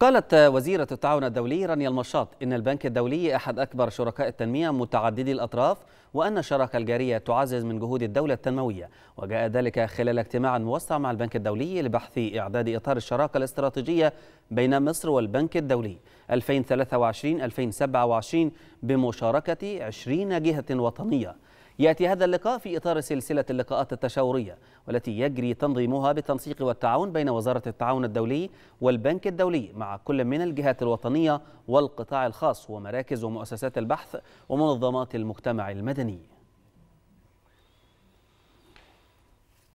قالت وزيرة التعاون الدولي رانيا المشاط إن البنك الدولي أحد أكبر شركاء التنمية متعددي الأطراف وأن الشراكة الجارية تعزز من جهود الدولة التنموية وجاء ذلك خلال اجتماع موسع مع البنك الدولي لبحث إعداد إطار الشراكة الاستراتيجية بين مصر والبنك الدولي 2023-2027 بمشاركة 20 جهة وطنية يأتي هذا اللقاء في إطار سلسلة اللقاءات التشاورية والتي يجري تنظيمها بالتنسيق والتعاون بين وزارة التعاون الدولي والبنك الدولي مع كل من الجهات الوطنية والقطاع الخاص ومراكز ومؤسسات البحث ومنظمات المجتمع المدني